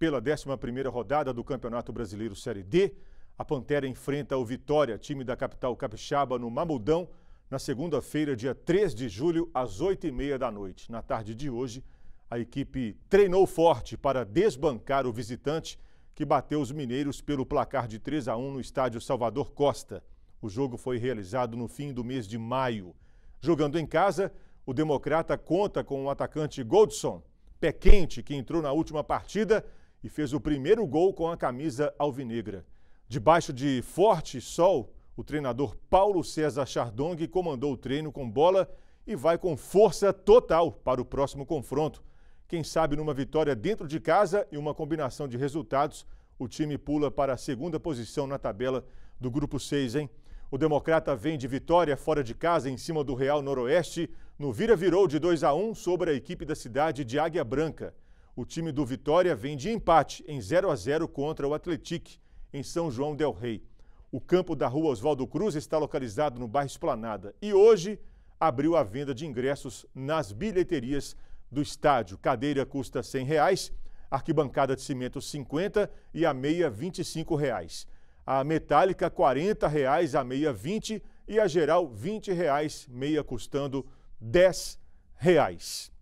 pela 11ª rodada do Campeonato Brasileiro Série D. A Pantera enfrenta o Vitória, time da capital capixaba, no Mamudão, na segunda-feira, dia 3 de julho, às 8h30 da noite. Na tarde de hoje, a equipe treinou forte para desbancar o visitante que bateu os mineiros pelo placar de 3 a 1 no estádio Salvador Costa. O jogo foi realizado no fim do mês de maio. Jogando em casa, o democrata conta com o atacante Goldson, pé quente, que entrou na última partida e fez o primeiro gol com a camisa alvinegra. Debaixo de forte sol, o treinador Paulo César Chardong comandou o treino com bola e vai com força total para o próximo confronto. Quem sabe numa vitória dentro de casa e uma combinação de resultados, o time pula para a segunda posição na tabela do grupo 6, hein? O Democrata vem de vitória fora de casa em cima do Real Noroeste no vira-virou de 2 a 1 sobre a equipe da cidade de Águia Branca. O time do Vitória vem de empate em 0 a 0 contra o Atletique, em São João Del Rei. O campo da rua Oswaldo Cruz está localizado no bairro Esplanada e hoje abriu a venda de ingressos nas bilheterias do estádio. Cadeira custa R$ 100, reais, arquibancada de cimento R$ 50 e a meia R$ 25. Reais. A metálica R$ 40, reais, a meia R$ 20 e a geral R$ 20, reais, meia custando R$ 10. Reais.